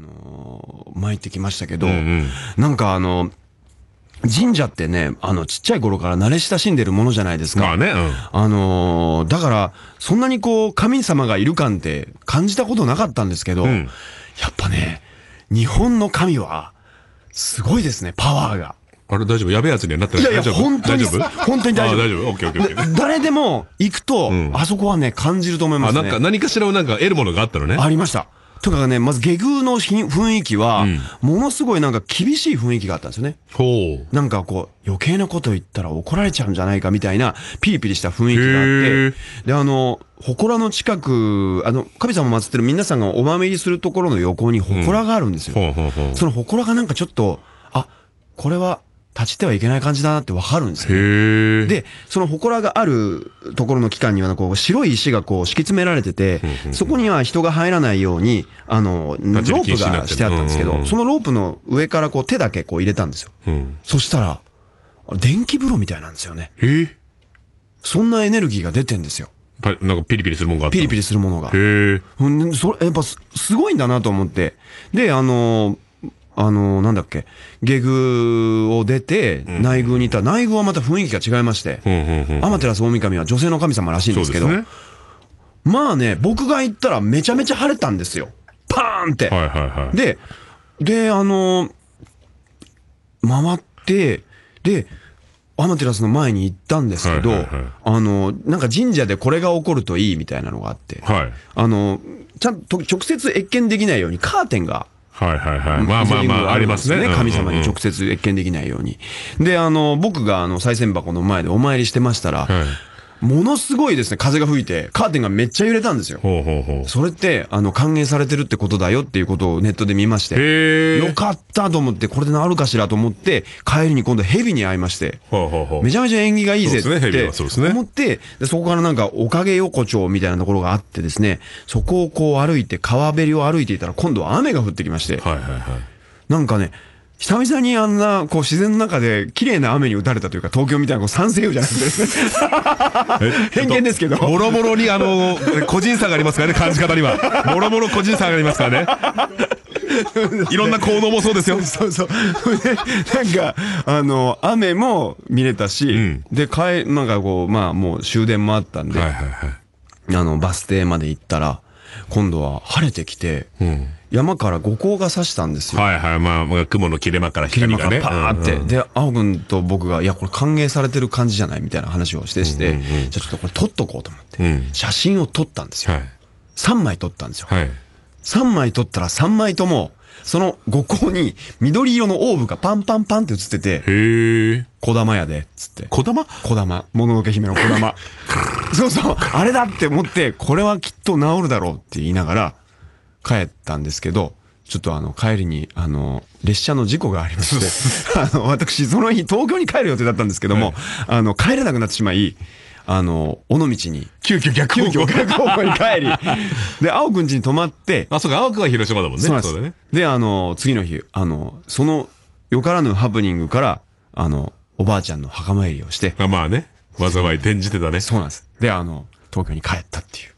のー、参ってきましたけど、うんうん、なんかあの、神社ってね、あの、ちっちゃい頃から慣れ親しんでるものじゃないですか。まあね。うん、あのー、だから、そんなにこう、神様がいる感って感じたことなかったんですけど、うん、やっぱね、日本の神は、すごいですね、パワーが。あれ大丈夫やべえやつにはなってないいやいや、本当に、本当に大丈夫。大丈夫オッケーオッケーオッケー。誰でも行くと、あそこはね、感じると思いますね。なんか、何かしらをなんか得るものがあったのね。ありました。とかね、まず下宮の雰囲気は、ものすごいなんか厳しい雰囲気があったんですよね。ほう。なんかこう、余計なこと言ったら怒られちゃうんじゃないかみたいな、ピリピリした雰囲気があって、で、あの、祠の近く、あの、神様祀ってる皆さんがお豆入りするところの横に祠があるんですよ。その祠がなんかちょっと、あ、これは立ちてはいけない感じだなってわかるんですよ、で、その祠があるところの期間には、こう、白い石がこう、敷き詰められてて、そこには人が入らないように、あの、ロープがしてあったんですけど、そのロープの上からこう、手だけこう入れたんですよ。うん、そしたら、電気風呂みたいなんですよね。そんなエネルギーが出てんですよ。なんかピリピリするものがあったピリピリするものが。へそれ、やっぱすごいんだなと思って。で、あのーあの、なんだっけ、下宮を出て、内宮にいた、内宮はまた雰囲気が違いまして、天照大神は女性の神様らしいんですけど、ね、まあね、僕が行ったらめちゃめちゃ晴れたんですよ。パーンって。はいはいはい、で、で、あの回って、で、アマテラスの前に行ったんですけど、あの、なんか神社でこれが起こるといいみたいなのがあって、はい、あの、ちゃんと直接越見できないようにカーテンがはいはいはい。まあまあまあ、ありますね。神様に直接謁見できないように。で、あの、僕が、あの、賽銭箱の前でお参りしてましたら、はいものすごいですね、風が吹いて、カーテンがめっちゃ揺れたんですよ。ほうほうほうそれって、あの、歓迎されてるってことだよっていうことをネットで見まして、よかったと思って、これで治るかしらと思って、帰りに今度ヘビに会いまして、ほうほうほうめちゃめちゃ縁起がいいぜって思って、そ、ねね、そこからなんか、おかげ横丁みたいなところがあってですね、そこをこう歩いて、川べりを歩いていたら、今度は雨が降ってきまして、はいはいはい、なんかね、久々にあんな、こう自然の中で綺麗な雨に打たれたというか、東京みたいなこう賛成雨じゃなくてですね。偏 見 ですけど。もろもろにあの、個人差がありますからね、感じ方には。もろもろ個人差がありますからね。いろんな行動もそうですよ。そうそう。なんか、あの、雨も見れたし、うん、で、帰、なんかこう、まあもう終電もあったんで、はいはいはい、あの、バス停まで行ったら、今度は晴れてきて、山から五光が差したんですよ。はいはい、まあ、まあ、雲の切れ間から光がね。切れ間からパーって。うんうん、で、青くんと僕が、いや、これ歓迎されてる感じじゃないみたいな話をしてして、うんうんうん、じゃあちょっとこれ撮っとこうと思って、うん、写真を撮ったんですよ。はい、3枚撮ったんですよ。はい、3枚撮ったら3枚とも、その五光に緑色のオーブがパンパンパンって映ってて、へえ。小玉やで、つって。小玉小玉。もののけ姫の小玉。そうそう、あれだって思って、これはきっと治るだろうって言いながら帰ったんですけど、ちょっとあの、帰りに、あの、列車の事故がありまして、あの、私、その日東京に帰る予定だったんですけども、はい、あの、帰れなくなってしまい、あの、尾道に。急遽逆方向。逆方向に帰り。で、青くん家に泊まって。あ、そうか、青くんは広島だもんね。そうだね。で、あの、次の日、あの、その、よからぬハプニングから、あの、おばあちゃんの墓参りをして。まあね。災い転じてたね。そうなんです。で、あの、東京に帰ったっていう。